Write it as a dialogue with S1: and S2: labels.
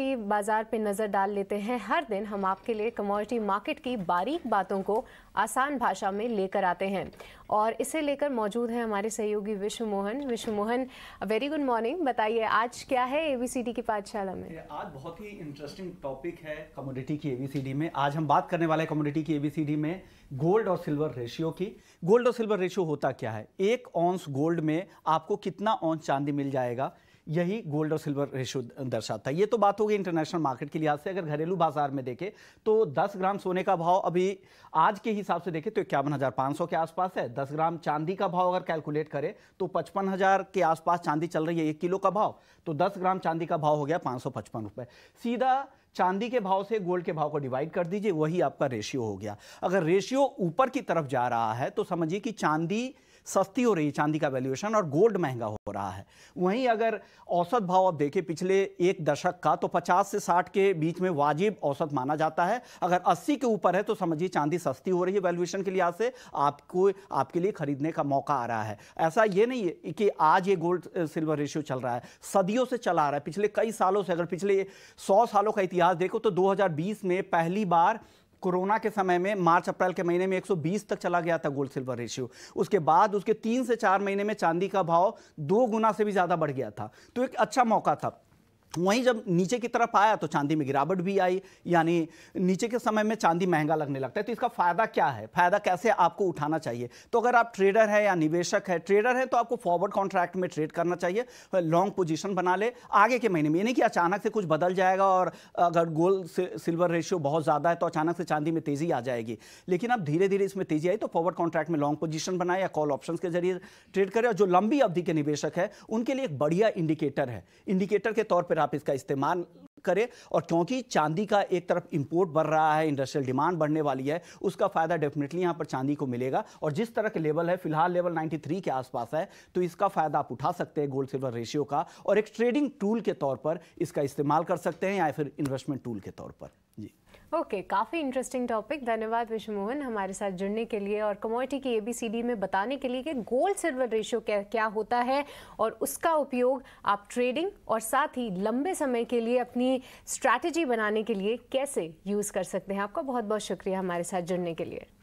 S1: commodity बाजार पे नज़र डाल लेते हैं हर दिन हम आपके लिए कमोडिटी मार्केट की बारीक बातों को आसान भाषा में लेकर आते हैं और इसे लेकर मौजूद है हमारे सहयोगी विश्व मोहन विश्व मोहन वेरी गुड मॉर्निंग बताइए आज क्या है एबीसीडी की पाठशाला में
S2: आज बहुत ही इंटरेस्टिंग टॉपिक है कमोडिटी की एबीसीडी में आज हम बात करने वाले कमोडिटी की एबीसीडी में गोल्ड और सिल्वर रेशियो की गोल्ड और सिल्वर रेशियो होता क्या है एक ऑंस गोल्ड में आपको कितना ऑंस चांदी मिल जाएगा यही गोल्ड और सिल्वर रेशो दर्शाता है ये तो बात हो गई इंटरनेशनल मार्केट के लिहाज से अगर घरेलू बाजार में देखें तो 10 ग्राम सोने का भाव अभी आज के हिसाब से देखें तो इक्यावन हज़ार पाँच सौ के आसपास है 10 ग्राम चांदी का भाव अगर कैलकुलेट करें तो पचपन हज़ार के आसपास चांदी चल रही है एक किलो का भाव तो दस ग्राम चांदी का भाव हो गया पाँच सौ पचपन रुपये सीधा चांदी के भाव से गोल्ड के भाव को डिवाइड कर दीजिए वही आपका रेशियो हो गया अगर रेशियो ऊपर की तरफ जा रहा है तो समझिए कि चांदी सस्ती हो रही है चांदी का वैल्यूएशन और गोल्ड महंगा हो रहा है वहीं अगर औसत भाव आप देखें पिछले एक दशक का तो 50 से 60 के बीच में वाजिब औसत माना जाता है अगर 80 के ऊपर है तो समझिए चांदी सस्ती हो रही है वैल्यूएशन के लिहाज से आपको आपके लिए खरीदने का मौका आ रहा है ऐसा ये नहीं है कि आज ये गोल्ड सिल्वर रेशियो चल रहा है सदियों से चला आ रहा है पिछले कई सालों से अगर पिछले सौ सालों का इतिहास देखो तो दो में पहली बार कोरोना के समय में मार्च अप्रैल के महीने में 120 तक चला गया था गोल्ड सिल्वर रेशियो उसके बाद उसके तीन से चार महीने में चांदी का भाव दो गुना से भी ज़्यादा बढ़ गया था तो एक अच्छा मौका था वहीं जब नीचे की तरफ आया तो चांदी में गिरावट भी आई यानी नीचे के समय में चांदी महंगा लगने लगता है तो इसका फ़ायदा क्या है फ़ायदा कैसे आपको उठाना चाहिए तो अगर आप ट्रेडर है या निवेशक है ट्रेडर है तो आपको फॉरवर्ड कॉन्ट्रैक्ट में ट्रेड करना चाहिए लॉन्ग पोजीशन बना ले आगे के महीने में यानी कि अचानक से कुछ बदल जाएगा और अगर गोल्ड सिल्वर रेशियो बहुत ज़्यादा है तो अचानक से चांदी में तेज़ी आ जाएगी लेकिन अब धीरे धीरे इसमें तेज़ी आई तो फॉरवर्ड कॉन्ट्रैक्ट में लॉन्ग पोजिशन बनाए या कॉल ऑप्शन के जरिए ट्रेड करें और जो लंबी अवधि के निवेशक है उनके लिए एक बढ़िया इंडिकेटर है इंडिकेटर के तौर पर आप इसका इस्तेमाल करे और क्योंकि चांदी का एक तरफ इंपोर्ट बढ़ रहा है इंडस्ट्रियल डिमांड बढ़ने वाली है उसका फायदा डेफिनेटली यहां पर चांदी को मिलेगा और जिस तरह के लेवल है फिलहाल लेवल 93 के आसपास है तो इसका फायदा आप उठा सकते हैं गोल्ड सिल्वर रेशियो का और एक ट्रेडिंग टूल के तौर पर इसका इस्तेमाल कर सकते हैं या फिर इन्वेस्टमेंट टूल के तौर पर जी
S1: ओके okay, काफ़ी इंटरेस्टिंग टॉपिक धन्यवाद विश्वमोहन हमारे साथ जुड़ने के लिए और कमोडिटी की एबीसीडी में बताने के लिए कि गोल्ड सिल्वर रेशियो क्या क्या होता है और उसका उपयोग आप ट्रेडिंग और साथ ही लंबे समय के लिए अपनी की स्ट्रैटेजी बनाने के लिए कैसे यूज़ कर सकते हैं आपका बहुत बहुत शुक्रिया हमारे साथ जुड़ने के लिए